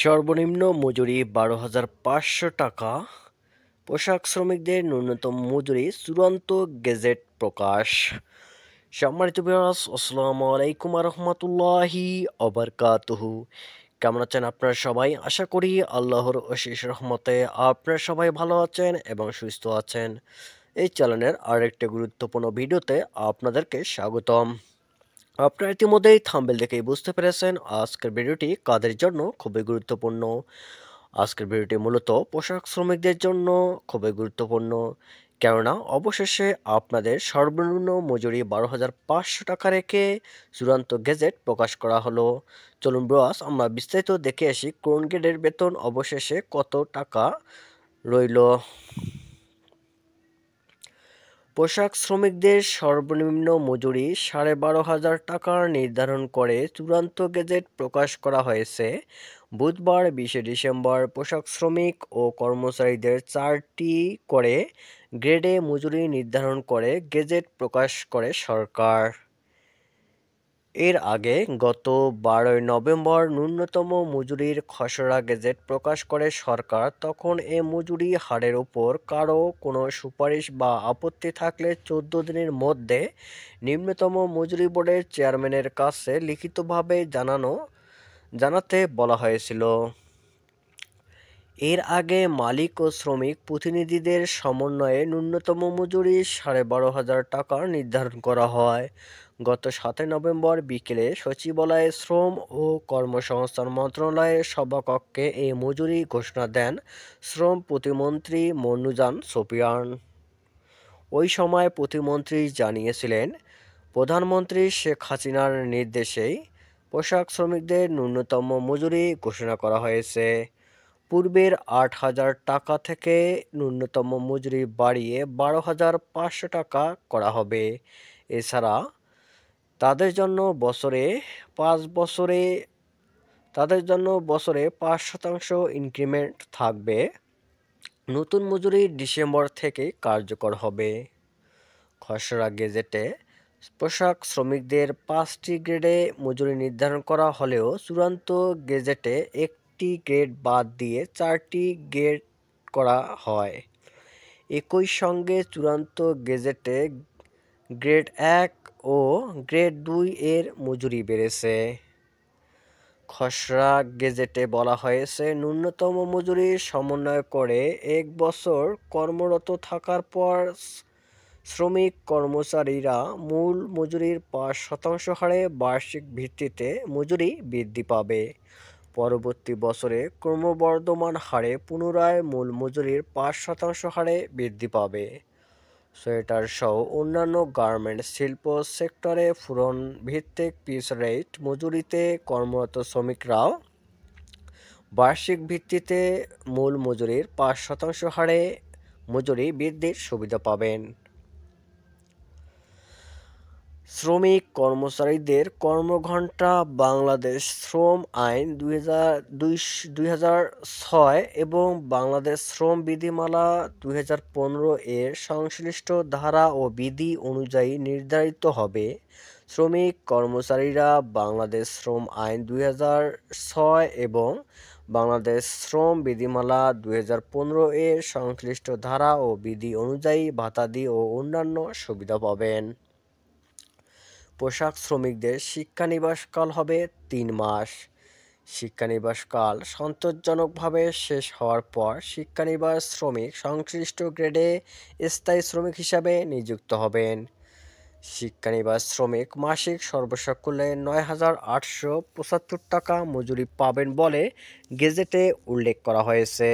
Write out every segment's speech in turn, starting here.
সর্বনিম্ন মজুরি বারো হাজার পাঁচশো টাকা পোশাক শ্রমিকদের ন্যূনতম মজুরি চূড়ান্ত গেজেট প্রকাশ সম্মানিত বিরাজ আসসালামু আলাইকুম রহমতুল্লাহি অবরকাতহু কেমন আছেন আপনারা সবাই আশা করি আল্লাহর অশেষ রহমতে আপনারা সবাই ভালো আছেন এবং সুস্থ আছেন এই চ্যানেলের আরেকটি গুরুত্বপূর্ণ ভিডিওতে আপনাদেরকে স্বাগতম আপনারা ইতিমধ্যেই থাম্বেল দেখেই বুঝতে পেরেছেন আজকের ভিডিওটি কাদের জন্য খুবই গুরুত্বপূর্ণ আজকের ভিডিওটি মূলত পোশাক শ্রমিকদের জন্য খুবই গুরুত্বপূর্ণ কেননা অবশেষে আপনাদের সর্বনিম্ন মজুরি বারো হাজার পাঁচশো টাকা রেখে চূড়ান্ত গেজেট প্রকাশ করা হলো চলুন ব্রাস আমরা বিস্তারিত দেখে আসি কোন গেডের বেতন অবশেষে কত টাকা রইল পোশাক শ্রমিকদের সর্বনিম্ন মজুরি সাড়ে বারো হাজার টাকার নির্ধারণ করে চূড়ান্ত গেজেট প্রকাশ করা হয়েছে বুধবার বিশে ডিসেম্বর পোশাক শ্রমিক ও কর্মচারীদের চারটি করে গ্রেডে মজুরি নির্ধারণ করে গেজেট প্রকাশ করে সরকার এর আগে গত বারোই নভেম্বর ন্যূনতম মজুরির খসড়া গেজেট প্রকাশ করে সরকার তখন এ মজুরি হারের উপর কারও কোনো সুপারিশ বা আপত্তি থাকলে চোদ্দ দিনের মধ্যে নিম্নতম মজুরি বোর্ডের চেয়ারম্যানের কাছে লিখিতভাবে জানানো জানাতে বলা হয়েছিল এর আগে মালিক ও শ্রমিক প্রতিনিধিদের সমন্বয়ে ন্যূনতম মজুরি সাড়ে বারো হাজার টাকা নির্ধারণ করা হয় গত সাতই নভেম্বর বিকেলে সচিবালয়ে শ্রম ও কর্মসংস্থান মন্ত্রণালয়ের সভাকক্ষে এই মজুরি ঘোষণা দেন শ্রম প্রতিমন্ত্রী মনুজান সোপিয়ান ওই সময় প্রতিমন্ত্রী জানিয়েছিলেন প্রধানমন্ত্রী শেখ হাসিনার নির্দেশেই পোশাক শ্রমিকদের ন্যূনতম মজুরি ঘোষণা করা হয়েছে পূর্বের আট হাজার টাকা থেকে ন্যূনতম মজুরি বাড়িয়ে বারো হাজার পাঁচশো টাকা করা হবে এছাড়া তাদের জন্য বছরে পাঁচ বছরে তাদের জন্য বছরে পাঁচ শতাংশ ইনক্রিমেন্ট থাকবে নতুন মজুরি ডিসেম্বর থেকে কার্যকর হবে খসড়া গেজেটে পোশাক শ্রমিকদের পাঁচটি গ্রেডে মজুরি নির্ধারণ করা হলেও চূড়ান্ত গেজেটে এক চারটি গ্রেড বাদ দিয়ে চারটি গ্রেড করা হয় একই সঙ্গে চূড়ান্ত গেজেটে গ্রেড এক ও গ্রেড দুই এর মজুরি বেড়েছে খসড়া গেজেটে বলা হয়েছে ন্যূনতম মজুরি সমন্বয় করে এক বছর কর্মরত থাকার পর শ্রমিক কর্মচারীরা মূল মজুরির পাঁচ শতাংশ হারে বার্ষিক ভিত্তিতে মজুরি বৃদ্ধি পাবে পরবর্তী বছরে ক্রমবর্ধমান হারে পুনরায় মূল মজুরির পাঁচ শতাংশ হারে বৃদ্ধি পাবে সোয়েটার সহ অন্যান্য গার্মেন্টস শিল্প সেক্টরে ফুরন ভিত্তিক পিস রেট মজুরিতে কর্মরত শ্রমিকরাও বার্ষিক ভিত্তিতে মূল মজুরির পাঁচ শতাংশ হারে মজুরি বৃদ্ধির সুবিধা পাবেন শ্রমিক কর্মচারীদের কর্মঘণ্টা বাংলাদেশ শ্রম আইন দুই ছয় এবং বাংলাদেশ শ্রম বিধিমালা দুই এর সংশ্লিষ্ট ধারা ও বিধি অনুযায়ী নির্ধারিত হবে শ্রমিক কর্মচারীরা বাংলাদেশ শ্রম আইন দুই ছয় এবং বাংলাদেশ শ্রম বিধিমালা দুই এর সংশ্লিষ্ট ধারা ও বিধি অনুযায়ী ভাতাদি ও অন্যান্য সুবিধা পাবেন পোশাক শ্রমিকদের শিক্ষানিবাসকাল হবে তিন মাস শিক্ষানিবাসকাল সন্তোষজনকভাবে শেষ হওয়ার পর শিক্ষানিবাস শ্রমিক সংশ্লিষ্ট গ্রেডে স্থায়ী শ্রমিক হিসাবে নিযুক্ত হবেন শিক্ষানিবাস শ্রমিক মাসিক সর্বসকলে নয় হাজার আটশো পঁচাত্তর টাকা মজুরি পাবেন বলে গেজেটে উল্লেখ করা হয়েছে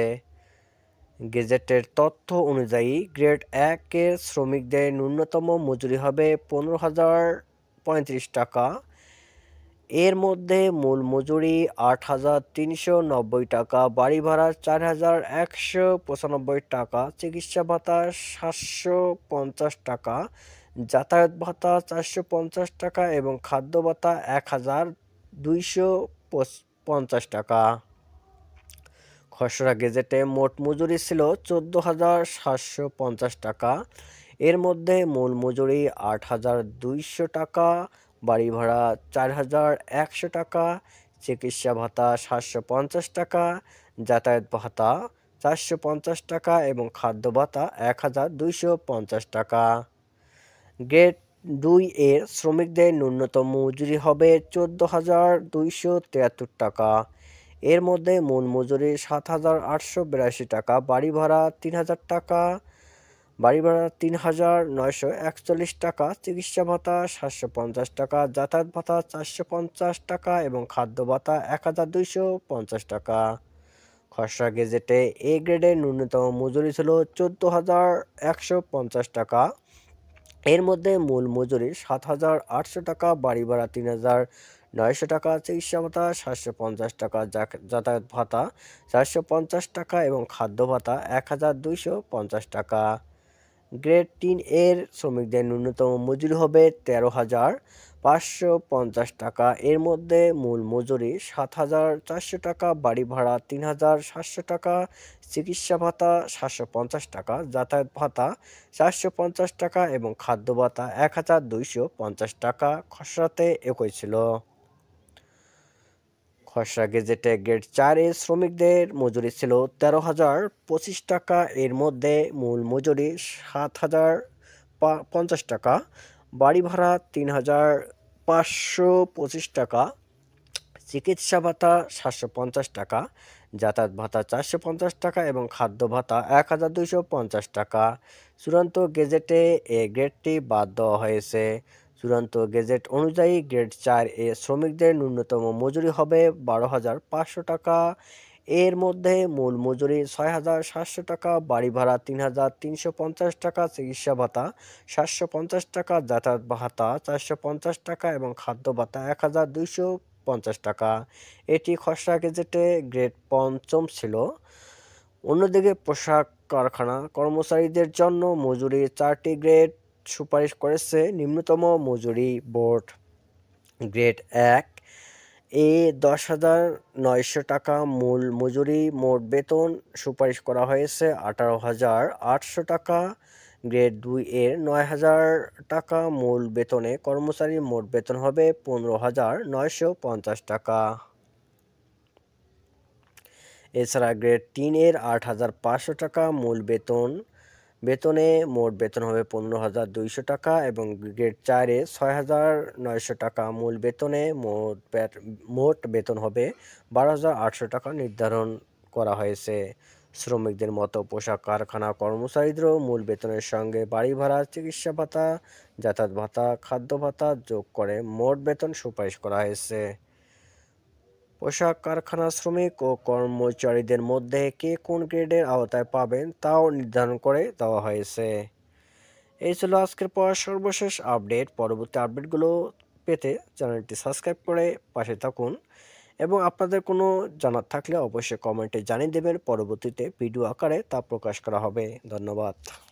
গেজেটের তথ্য অনুযায়ী গ্রেড এক এর শ্রমিকদের ন্যূনতম মজুরি হবে পনেরো হাজার পঁয়ত্রিশ টাকা এর মধ্যে মূল মজুরি আট হাজার তিনশো নব্বই টাকা বাড়ি ভাড়া চার হাজার একশো পঁচানব্বই টাকা চিকিৎসা ভাতা সাতশো পঞ্চাশ টাকা যাতায়াত ভাতা চারশো পঞ্চাশ টাকা এবং খাদ্য ভাতা এক হাজার দুইশো পঞ্চাশ টাকা খসড়া গেজেটে মোট মজুরি ছিল চোদ্দো হাজার সাতশো পঞ্চাশ টাকা এর মধ্যে মূল মজুরি আট হাজার দুইশো টাকা বাড়ি ভাড়া চার হাজার একশো টাকা চিকিৎসা ভাতা সাতশো পঞ্চাশ টাকা যাতায়াত ভাতা চারশো পঞ্চাশ টাকা এবং খাদ্য ভাতা এক হাজার দুইশো পঞ্চাশ টাকা গ্রেড দুই এর শ্রমিকদের ন্যূনতম মজুরি হবে চোদ্দো হাজার দুইশো তিয়াত্তর টাকা এর মধ্যে মূল মজুরি সাত হাজার আটশো বিরাশি টাকা বাড়ি ভাড়া তিন হাজার টাকা বাড়ি ভাড়া তিন হাজার নয়শো একচল্লিশ টাকা চিকিৎসা ভাতা সাতশো পঞ্চাশ টাকা যাতায়াত ভাতা চারশো পঞ্চাশ টাকা এবং খাদ্য ভাতা এক হাজার দুইশো পঞ্চাশ টাকা খসড়া গেজেটে এ গ্রেডের ন্যূনতম মজুরি ছিল চোদ্দো হাজার একশো পঞ্চাশ টাকা এর মধ্যে মূল মজুরি সাত হাজার আটশো টাকা বাড়ি ভাড়া তিন হাজার নয়শো টাকা চিকিৎসা ভাতা সাতশো পঞ্চাশ টাকা যাতায়াত ভাতা চারশো পঞ্চাশ টাকা এবং খাদ্য ভাতা এক হাজার দুইশো পঞ্চাশ টাকা গ্রেড তিন এর শ্রমিকদের ন্যূনতম মজুরি হবে তেরো হাজার পাঁচশো পঞ্চাশ টাকা এর মধ্যে মূল মজুরি সাত হাজার চারশো টাকা বাড়ি ভাড়া তিন হাজার সাতশো টাকা চিকিৎসা ভাতা সাতশো পঞ্চাশ টাকা যাতায়াত ভাতা চারশো পঞ্চাশ টাকা এবং খাদ্য ভাতা এক হাজার দুইশো পঞ্চাশ টাকা খসড়াতে একই ছিল খসড়া গেজেটে গ্রেড চারে শ্রমিকদের মজুরি ছিল তেরো হাজার পঁচিশ টাকা এর মধ্যে মূল মজুরি সাত হাজার পঞ্চাশ টাকা বাড়ি ভাড়া তিন হাজার পাঁচশো পঁচিশ টাকা চিকিৎসা ভাতা সাতশো পঞ্চাশ টাকা যাতায়াত ভাতা চারশো পঞ্চাশ টাকা এবং খাদ্য ভাতা এক হাজার দুইশো পঞ্চাশ টাকা চূড়ান্ত গেজেটে এ গ্রেডটি বাদ দেওয়া হয়েছে চূড়ান্ত গেজেট অনুযায়ী গ্রেড চার এ শ্রমিকদের ন্যূনতম মজুরি হবে বারো হাজার পাঁচশো টাকা এর মধ্যে মূল মজুরি ছয় হাজার সাতশো টাকা বাড়ি ভাড়া তিন হাজার তিনশো পঞ্চাশ টাকা চিকিৎসা ভাতা সাতশো পঞ্চাশ টাকা যাতায়াত ভাতা চারশো পঞ্চাশ টাকা এবং খাদ্য ভাতা এক হাজার দুইশো পঞ্চাশ টাকা এটি খসড়া গেজেটে গ্রেড পঞ্চম ছিল অন্যদিকে পোশাক কারখানা কর্মচারীদের জন্য মজুরি চারটি গ্রেড সুপারিশ করেছে নিম্নতম মজুরি বোর্ড গ্রেড এক এ দশ হাজার নয়শো টাকা মূল মজুরি মোট বেতন সুপারিশ করা হয়েছে আঠারো হাজার আটশো টাকা গ্রেড দুই এর নয় হাজার টাকা মূল বেতনে কর্মচারীর মোট বেতন হবে পনেরো হাজার নয়শো পঞ্চাশ টাকা এছাড়া গ্রেড তিন এর আট হাজার পাঁচশো টাকা মূল বেতন বেতনে মোট বেতন হবে পনেরো হাজার দুইশো টাকা এবং গ্রেড চারে ছয় হাজার নয়শো টাকা মূল বেতনে মোট মোট বেতন হবে বারো হাজার আটশো টাকা নির্ধারণ করা হয়েছে শ্রমিকদের মতো পোশাক কারখানা কর্মচারীদেরও মূল বেতনের সঙ্গে বাড়ি ভাড়া চিকিৎসা ভাতা যাতায়াত ভাতা খাদ্য ভাতা যোগ করে মোট বেতন সুপারিশ করা হয়েছে পোশাক কারখানা শ্রমিক ও কর্মচারীদের মধ্যে কে কোন গ্রেডের আওতায় পাবেন তাও নির্ধারণ করে দেওয়া হয়েছে এই ছিল আজকের পর সর্বশেষ আপডেট পরবর্তী আপডেটগুলো পেতে চ্যানেলটি সাবস্ক্রাইব করে পাশে থাকুন এবং আপনাদের কোনো জানার থাকলে অবশ্যই কমেন্টে জানিয়ে দেবেন পরবর্তীতে ভিডিও আকারে তা প্রকাশ করা হবে ধন্যবাদ